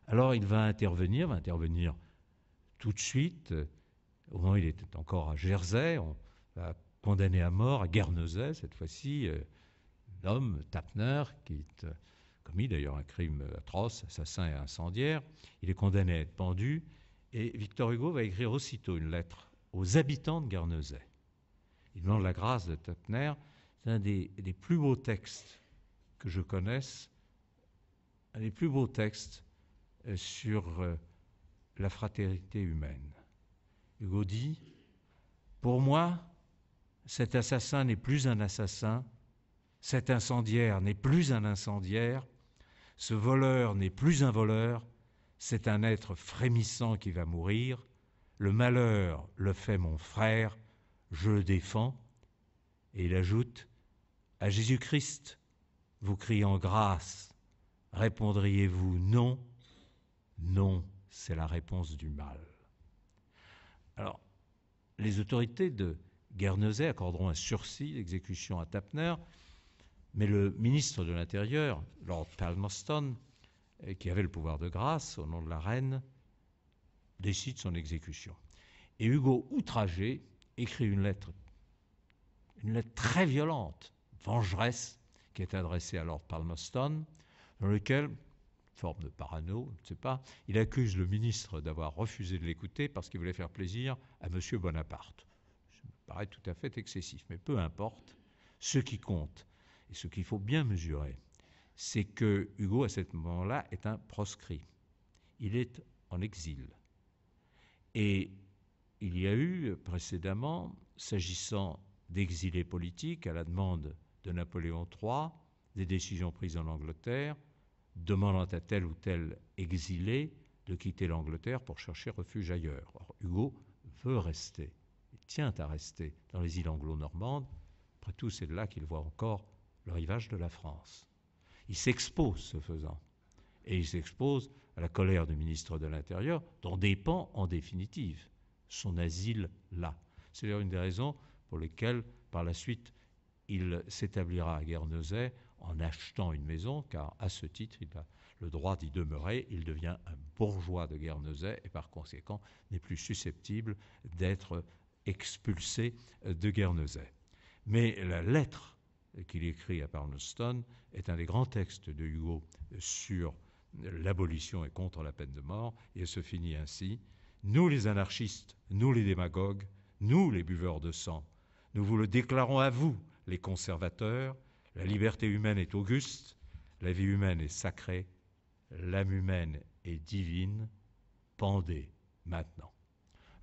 Alors il va intervenir, va intervenir tout de suite, au moment où il était encore à Jersey, on l'a condamné à mort à Guernesey, cette fois-ci, euh, l'homme, Tapner, qui est euh, commis d'ailleurs un crime atroce, assassin et incendiaire. Il est condamné à être pendu. Et Victor Hugo va écrire aussitôt une lettre aux habitants de Guernesey. Il demande la grâce de Tapner. C'est un des, des, plus beaux textes que je connaisse, un des plus beaux textes euh, sur la fraternité humaine. Hugo Pour moi, cet assassin n'est plus un assassin, cet incendiaire n'est plus un incendiaire, ce voleur n'est plus un voleur, c'est un être frémissant qui va mourir, le malheur le fait mon frère, je le défends. Et il ajoute, À Jésus-Christ, vous en grâce, répondriez-vous non Non, c'est la réponse du mal. Alors, les autorités de Guernesey accorderont un sursis d'exécution à Tapner, mais le ministre de l'Intérieur, Lord Palmerston, euh, qui avait le pouvoir de grâce au nom de la reine, décide son exécution. Et Hugo, outragé, écrit une lettre, une lettre très violente, vengeresse, qui est adressée à Lord Palmerston, dans laquelle forme de parano, je ne sais pas. Il accuse le ministre d'avoir refusé de l'écouter parce qu'il voulait faire plaisir à M. Bonaparte. Ça me paraît tout à fait excessif, mais peu importe. Ce qui compte, et ce qu'il faut bien mesurer, c'est que Hugo, à ce moment-là, est un proscrit. Il est en exil. Et il y a eu précédemment, s'agissant d'exilés politiques, à la demande de Napoléon III, des décisions prises en Angleterre, demandant à tel ou tel exilé de quitter l'Angleterre pour chercher refuge ailleurs. Or, Hugo veut rester, il tient à rester dans les îles anglo-normandes. Après tout, c'est là qu'il voit encore le rivage de la France. Il s'expose ce faisant, et il s'expose à la colère du ministre de l'Intérieur, dont dépend en définitive son asile là. C'est d'ailleurs une des raisons pour lesquelles, par la suite, il s'établira à Guernesey en achetant une maison, car à ce titre, il a le droit d'y demeurer, il devient un bourgeois de Guernesey et par conséquent n'est plus susceptible d'être expulsé de Guernesey. Mais la lettre qu'il écrit à Palmerston est un des grands textes de Hugo sur l'abolition et contre la peine de mort, et elle se finit ainsi. Nous les anarchistes, nous les démagogues, nous les buveurs de sang, nous vous le déclarons à vous, les conservateurs, la liberté humaine est auguste, la vie humaine est sacrée, l'âme humaine est divine. Pendez maintenant.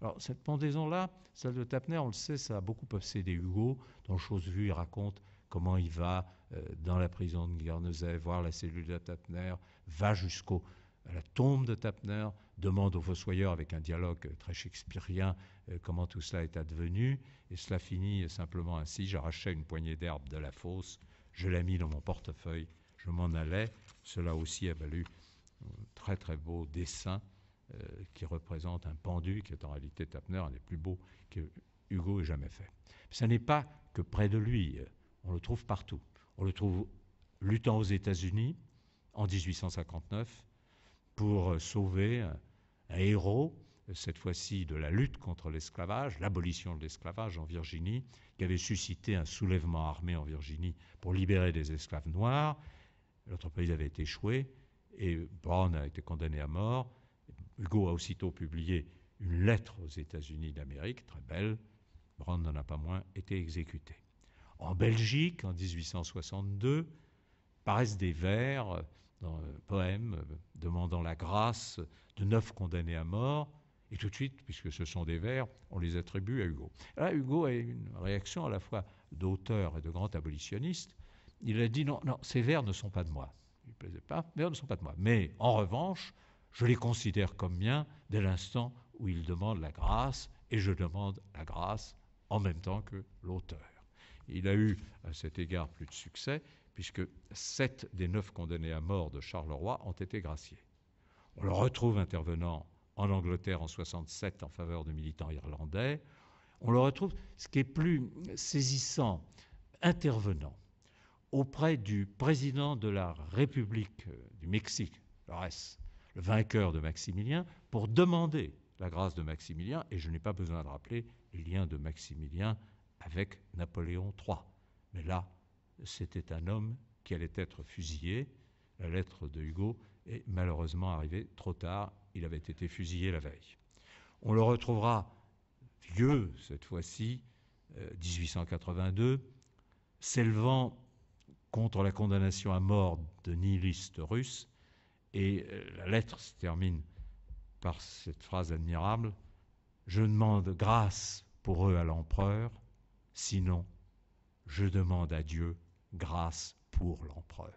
Alors, cette pendaison-là, celle de Tapner, on le sait, ça a beaucoup obsédé Hugo. Dans Chose Vue, il raconte comment il va euh, dans la prison de Guernesey voir la cellule de Tapner, va jusqu'au la tombe de Tapner, demande au fossoyeur avec un dialogue euh, très shakespearien euh, comment tout cela est advenu, et cela finit simplement ainsi, j'arrachais une poignée d'herbe de la fosse je l'ai mis dans mon portefeuille. Je m'en allais. Cela aussi a valu un euh, très très beau dessin euh, qui représente un pendu qui est en réalité Tapner, un des plus beaux que Hugo ait jamais fait. Ce n'est pas que près de lui. Euh, on le trouve partout. On le trouve luttant aux États-Unis en 1859 pour sauver un héros cette fois-ci de la lutte contre l'esclavage, l'abolition de l'esclavage en Virginie, qui avait suscité un soulèvement armé en Virginie pour libérer des esclaves noirs. L'entreprise avait échoué et Brown a été condamné à mort. Hugo a aussitôt publié une lettre aux États-Unis d'Amérique, très belle. Brown n'en a pas moins été exécuté. En Belgique, en 1862, paraissent des vers dans un poème demandant la grâce de neuf condamnés à mort et tout de suite, puisque ce sont des vers, on les attribue à Hugo. Là, Hugo a une réaction à la fois d'auteur et de grand abolitionniste. Il a dit non, non, ces vers ne sont pas de moi. Il ne plaisait pas, mais ils ne sont pas de moi. Mais en revanche, je les considère comme miens dès l'instant où ils demandent la grâce, et je demande la grâce en même temps que l'auteur. Il a eu à cet égard plus de succès, puisque sept des neuf condamnés à mort de Charleroi ont été graciés. On le retrouve intervenant en Angleterre en 67 en faveur de militants irlandais. On le retrouve, ce qui est plus saisissant, intervenant auprès du président de la République euh, du Mexique, le vainqueur de Maximilien, pour demander la grâce de Maximilien, et je n'ai pas besoin de rappeler les liens de Maximilien avec Napoléon III. Mais là, c'était un homme qui allait être fusillé. La lettre de Hugo et malheureusement arrivé trop tard. Il avait été fusillé la veille. On le retrouvera vieux cette fois-ci, 1882, euh, s'élevant contre la condamnation à mort de nihilistes russes. Et euh, la lettre se termine par cette phrase admirable Je demande grâce pour eux à l'empereur, sinon je demande à Dieu grâce pour l'empereur.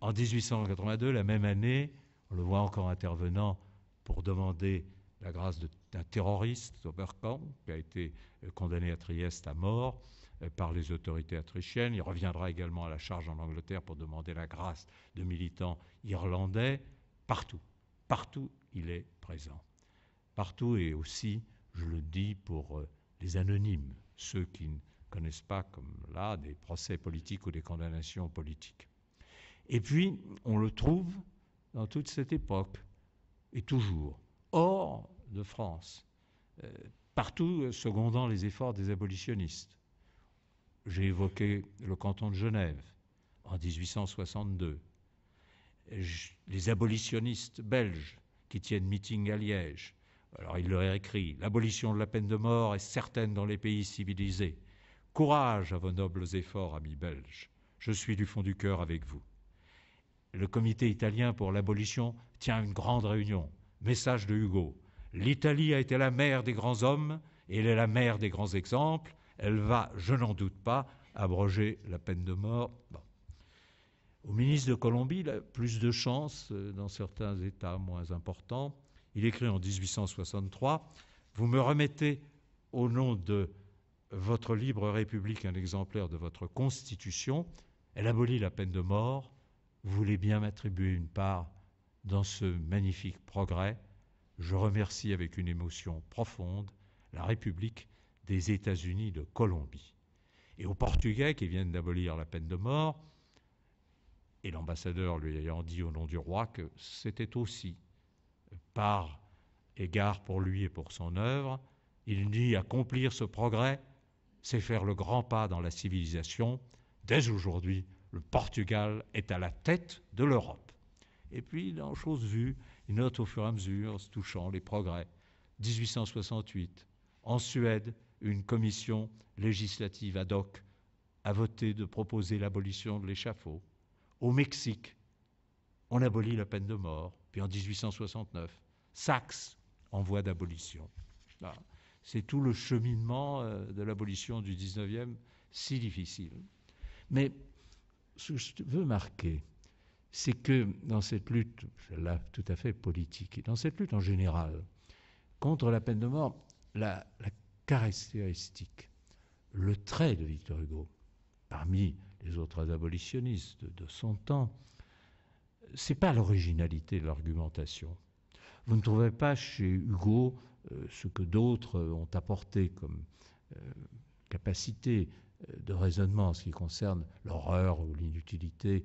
En 1882, la même année, on le voit encore intervenant pour demander la grâce d'un terroriste, Oberkampf, qui a été euh, condamné à Trieste à mort euh, par les autorités autrichiennes. Il reviendra également à la charge en Angleterre pour demander la grâce de militants irlandais. Partout, partout, il est présent. Partout et aussi, je le dis pour euh, les anonymes, ceux qui ne connaissent pas, comme là, des procès politiques ou des condamnations politiques. Et puis, on le trouve dans toute cette époque, et toujours, hors de France, euh, partout euh, secondant les efforts des abolitionnistes. J'ai évoqué le canton de Genève en 1862, les abolitionnistes belges qui tiennent meeting à Liège. Alors il leur a écrit L'abolition de la peine de mort est certaine dans les pays civilisés. Courage à vos nobles efforts, amis belges. Je suis du fond du cœur avec vous le comité italien pour l'abolition tient une grande réunion. Message de Hugo. L'Italie a été la mère des grands hommes et elle est la mère des grands exemples. Elle va, je n'en doute pas, abroger la peine de mort. Au ministre de Colombie, il a plus de chance euh, dans certains États moins importants. Il écrit en 1863 Vous me remettez au nom de votre libre République un exemplaire de votre Constitution. Elle abolit la peine de mort voulez bien m'attribuer une part dans ce magnifique progrès, je remercie avec une émotion profonde la République des États-Unis de Colombie. Et aux Portugais qui viennent d'abolir la peine de mort, et l'ambassadeur lui ayant dit au nom du roi que c'était aussi par égard pour lui et pour son œuvre, il dit accomplir ce progrès, c'est faire le grand pas dans la civilisation dès aujourd'hui le Portugal est à la tête de l'Europe. Et puis, dans chose vue, il note au fur et à mesure, touchant les progrès. 1868, en Suède, une commission législative ad hoc a voté de proposer l'abolition de l'échafaud. Au Mexique, on abolit la peine de mort. Puis en 1869, Saxe en voie d'abolition. C'est tout le cheminement euh, de l'abolition du 19e si difficile. Mais ce que je veux marquer, c'est que dans cette lutte, celle-là tout à fait politique, et dans cette lutte en général, contre la peine de mort, la, caractéristique, le trait de Victor Hugo, parmi les autres abolitionnistes de son temps, c'est pas l'originalité de l'argumentation. Vous ne trouvez pas chez Hugo euh, ce que d'autres ont apporté comme euh, capacité de raisonnement en ce qui concerne l'horreur ou l'inutilité,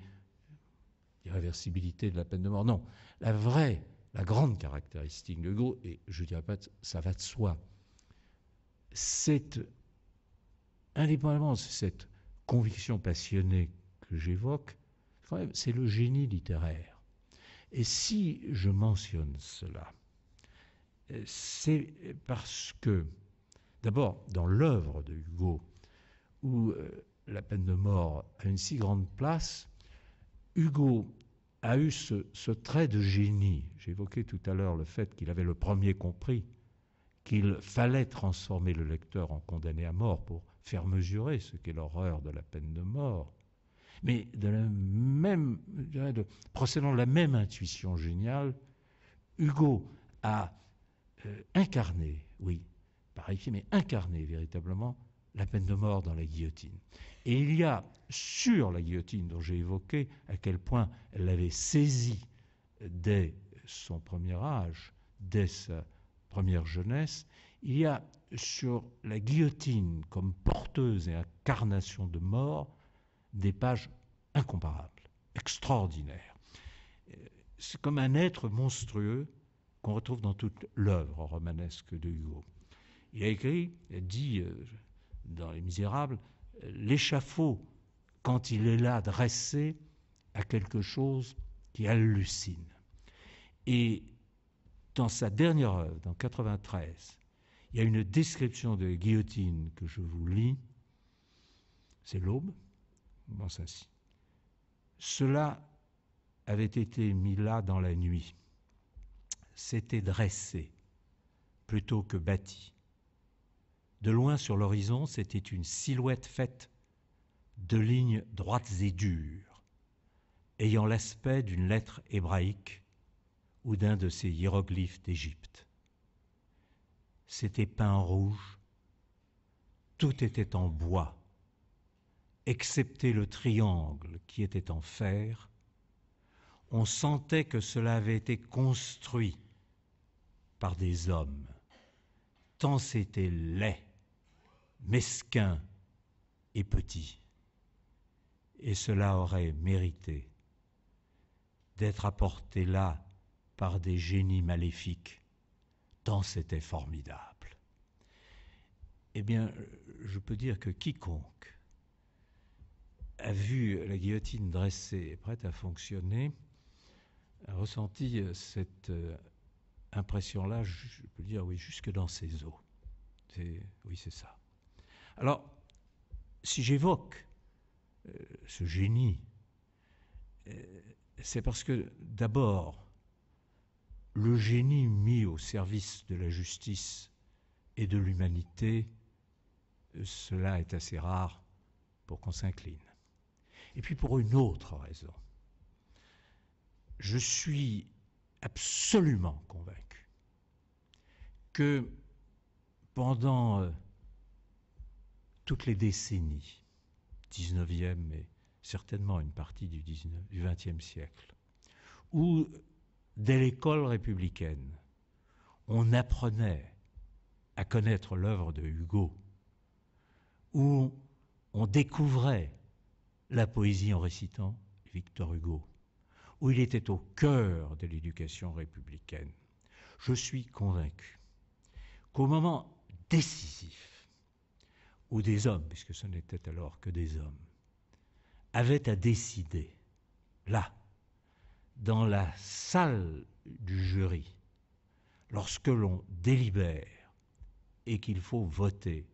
l'irréversibilité de la peine de mort. Non, la vraie, la grande caractéristique de Hugo, et je ne dirais pas ça va de soi, c'est indépendamment de cette conviction passionnée que j'évoque, c'est le génie littéraire. Et si je mentionne cela, c'est parce que, d'abord, dans l'œuvre de Hugo, où euh, la peine de mort a une si grande place, Hugo a eu ce, trait de génie. J'évoquais tout à l'heure le fait qu'il avait le premier compris qu'il fallait transformer le lecteur en condamné à mort pour faire mesurer ce qu'est l'horreur de la peine de mort. Mais de la même, procédant de la même intuition géniale, Hugo a euh, incarné, oui, par ici, mais incarné véritablement la peine de mort dans la guillotine. Et il y a sur la guillotine dont j'ai évoqué à quel point elle l'avait saisi dès son premier âge, dès sa première jeunesse, il y a sur la guillotine comme porteuse et incarnation de mort des pages incomparables, extraordinaires. C'est comme un être monstrueux qu'on retrouve dans toute l'œuvre romanesque de Hugo. Il a écrit, dit, euh, dans Les Misérables, l'échafaud, quand il est là dressé, a quelque chose qui hallucine. Et dans sa dernière œuvre, dans 93, il y a une description de guillotine que je vous lis. C'est l'aube. Bon, ça, Cela avait été mis là dans la nuit. C'était dressé plutôt que bâti. De loin sur l'horizon, c'était une silhouette faite de lignes droites et dures, ayant l'aspect d'une lettre hébraïque ou d'un de ces hiéroglyphes d'Égypte. C'était peint en rouge, tout était en bois, excepté le triangle qui était en fer. On sentait que cela avait été construit par des hommes, tant c'était laid mesquin et petit. Et cela aurait mérité d'être apporté là par des génies maléfiques, tant c'était formidable. Eh bien, je peux dire que quiconque a vu la guillotine dressée et prête à fonctionner a ressenti euh, cette euh, impression-là, je peux dire, oui, jusque dans ses os. Oui, c'est ça. Alors, si j'évoque euh, ce génie, euh, c'est parce que d'abord, le génie mis au service de la justice et de l'humanité, euh, cela est assez rare pour qu'on s'incline. Et puis pour une autre raison, je suis absolument convaincu que pendant toutes les décennies, 19e et certainement une partie du, 20e siècle, où dès l'école républicaine, on apprenait à connaître l'œuvre de Hugo, où on découvrait la poésie en récitant Victor Hugo, où il était au cœur de l'éducation républicaine. Je suis convaincu qu'au moment décisif ou des hommes, puisque ce n'était alors que des hommes, avaient à décider, là, dans la salle du jury, lorsque l'on délibère et qu'il faut voter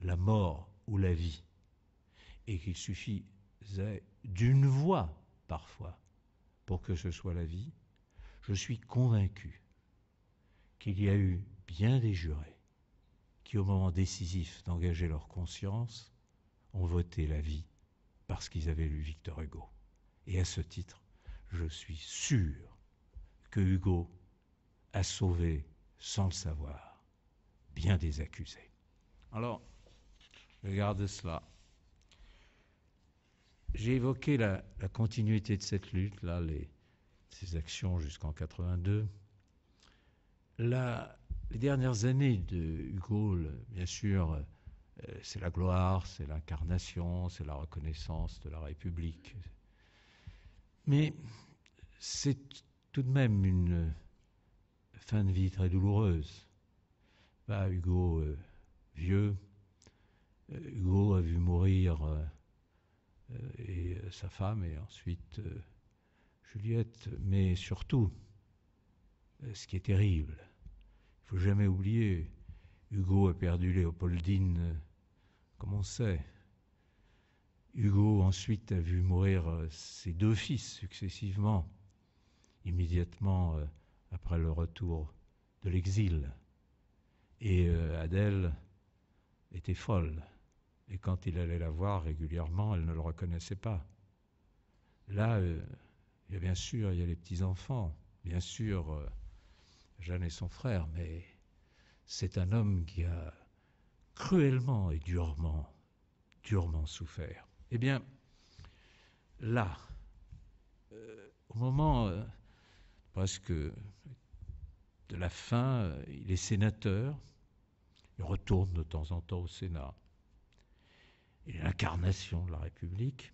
la mort ou la vie, et qu'il suffisait d'une voix parfois pour que ce soit la vie, je suis convaincu qu'il y a eu bien des jurés qui, au moment décisif d'engager leur conscience, ont voté la vie parce qu'ils avaient lu Victor Hugo. Et à ce titre, je suis sûr que Hugo a sauvé, sans le savoir, bien des accusés. Alors, regarde cela. J'ai évoqué la, continuité de cette lutte, là, les, ces actions jusqu'en 82. Là les dernières années de Hugo, bien sûr, euh, c'est la gloire, c'est l'incarnation, c'est la reconnaissance de la République. Mais c'est tout de même une fin de vie très douloureuse. Bah, Hugo, euh, vieux, euh, Hugo a vu mourir et sa femme et ensuite Juliette, mais surtout, ce qui est terrible, faut jamais oublier, Hugo a perdu Léopoldine, euh, comme on sait. Hugo ensuite a vu mourir euh, ses deux fils successivement, immédiatement euh, après le retour de l'exil. Et Adèle était folle. Et quand il allait la voir régulièrement, elle ne le reconnaissait pas. Là, bien sûr, il y a les petits-enfants. Bien sûr, Jeanne et son frère, mais c'est un homme qui a cruellement et durement, durement souffert. Eh bien, là, euh, au moment euh, presque de la fin, il est sénateur, il retourne de temps en temps au Sénat, il est l'incarnation de la République,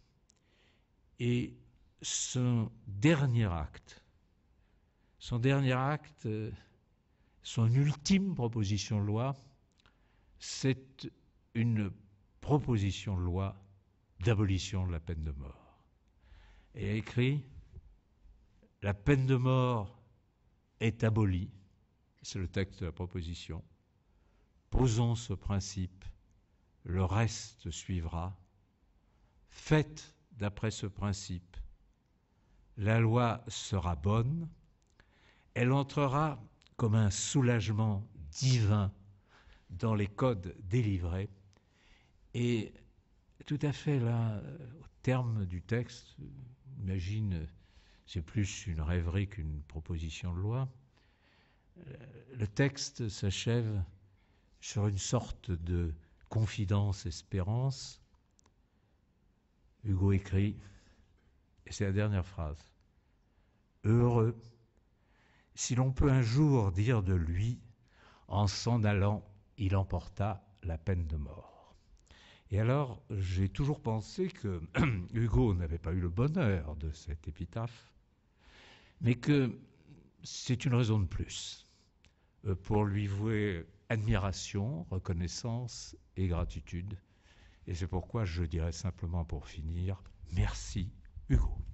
et son dernier acte, son dernier acte, euh, son ultime proposition de loi, c'est une proposition de loi d'abolition de la peine de mort. Et a écrit La peine de mort est abolie, c'est le texte de la proposition. Posons ce principe, le reste suivra. Faites d'après ce principe, la loi sera bonne, elle entrera comme un soulagement divin dans les codes délivrés. Et tout à fait là, au terme du texte, imagine, c'est plus une rêverie qu'une proposition de loi, euh, le texte s'achève sur une sorte de confidence, espérance. Hugo écrit, et c'est la dernière phrase, Heureux si l'on peut un jour dire de lui, en s'en allant, il emporta la peine de mort. Et alors, j'ai toujours pensé que Hugo n'avait pas eu le bonheur de cette épitaphe, mais que c'est une raison de plus euh, pour lui vouer admiration, reconnaissance et gratitude. Et c'est pourquoi je dirais simplement pour finir, merci Hugo.